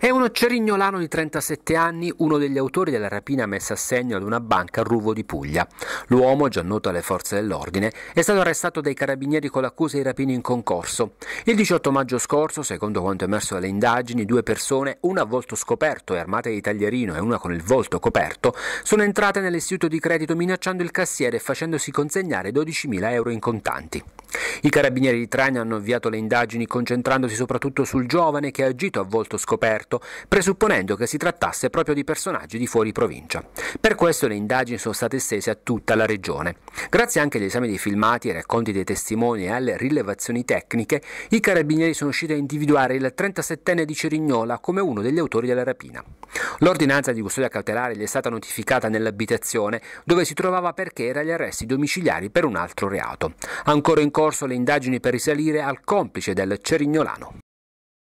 È uno cerignolano di 37 anni, uno degli autori della rapina messa a segno ad una banca a Ruvo di Puglia. L'uomo, già noto alle forze dell'ordine, è stato arrestato dai carabinieri con l'accusa di rapini in concorso. Il 18 maggio scorso, secondo quanto emerso dalle indagini, due persone, una a volto scoperto e armata di taglierino e una con il volto coperto, sono entrate nell'istituto di credito minacciando il cassiere e facendosi consegnare 12.000 euro in contanti. I carabinieri di Trani hanno avviato le indagini concentrandosi soprattutto sul giovane che ha agito a volto scoperto, presupponendo che si trattasse proprio di personaggi di fuori provincia. Per questo le indagini sono state estese a tutta la regione. Grazie anche agli esami dei filmati, ai racconti dei testimoni e alle rilevazioni tecniche, i carabinieri sono usciti a individuare il 37enne di Cerignola come uno degli autori della rapina. L'ordinanza di custodia cautelare gli è stata notificata nell'abitazione dove si trovava perché era agli arresti domiciliari per un altro reato. Ancora in corso corso le indagini per risalire al complice del Cerignolano.